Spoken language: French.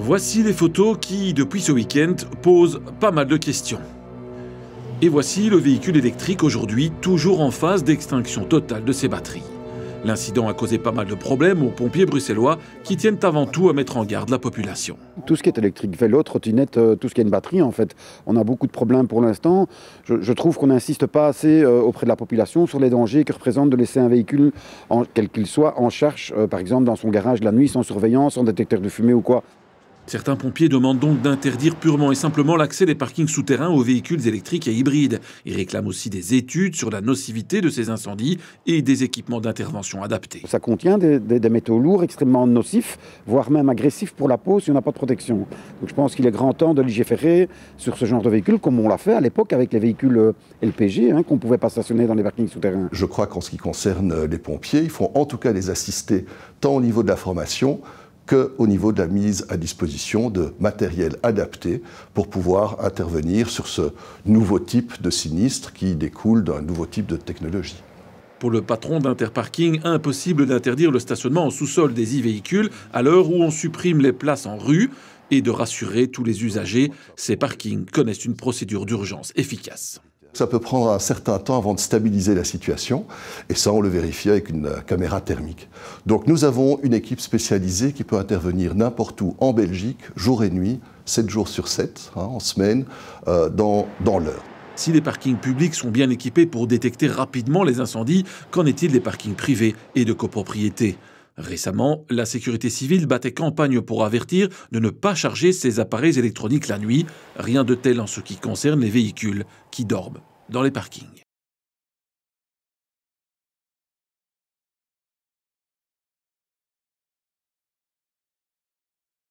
Voici les photos qui, depuis ce week-end, posent pas mal de questions. Et voici le véhicule électrique aujourd'hui toujours en phase d'extinction totale de ses batteries. L'incident a causé pas mal de problèmes aux pompiers bruxellois qui tiennent avant tout à mettre en garde la population. Tout ce qui est électrique, vélo, trottinette, euh, tout ce qui est une batterie en fait, on a beaucoup de problèmes pour l'instant. Je, trouve qu'on n'insiste pas assez euh, auprès de la population sur les dangers que représente de laisser un véhicule, en, quel qu'il soit, en charge, euh, par exemple dans son garage la nuit, sans surveillance, sans détecteur de fumée ou quoi. Certains pompiers demandent donc d'interdire purement et simplement l'accès des parkings souterrains aux véhicules électriques et hybrides. Ils réclament aussi des études sur la nocivité de ces incendies et des équipements d'intervention adaptés. Ça contient des, métaux lourds extrêmement nocifs, voire même agressifs pour la peau si on n'a pas de protection. Donc je pense qu'il est grand temps de légiférer sur ce genre de véhicules, comme on l'a fait à l'époque avec les véhicules euh, LPG, hein, qu'on ne pouvait pas stationner dans les parkings souterrains. Je crois qu'en ce qui concerne les pompiers, il faut en tout cas les assister tant au niveau de la formation qu'au niveau de la mise à disposition de matériel adapté pour pouvoir intervenir sur ce nouveau type de sinistre qui découle d'un nouveau type de technologie. Pour le patron d'Interparking, impossible d'interdire le stationnement en sous-sol des e-véhicules à l'heure où on supprime les places en rue et de rassurer tous les usagers, ces parkings connaissent une procédure d'urgence efficace. Ça peut prendre un certain temps avant de stabiliser la situation, et ça on le vérifie avec une caméra thermique. Donc nous avons une équipe spécialisée qui peut intervenir n'importe où en Belgique, jour et nuit, 7 jours sur 7, hein, en semaine, euh, dans, l'heure. Si les parkings publics sont bien équipés pour détecter rapidement les incendies, qu'en est-il des parkings privés et de copropriété Récemment, la sécurité civile battait campagne pour avertir de ne pas charger ses appareils électroniques la nuit, rien de tel en ce qui concerne les véhicules qui dorment dans les parkings.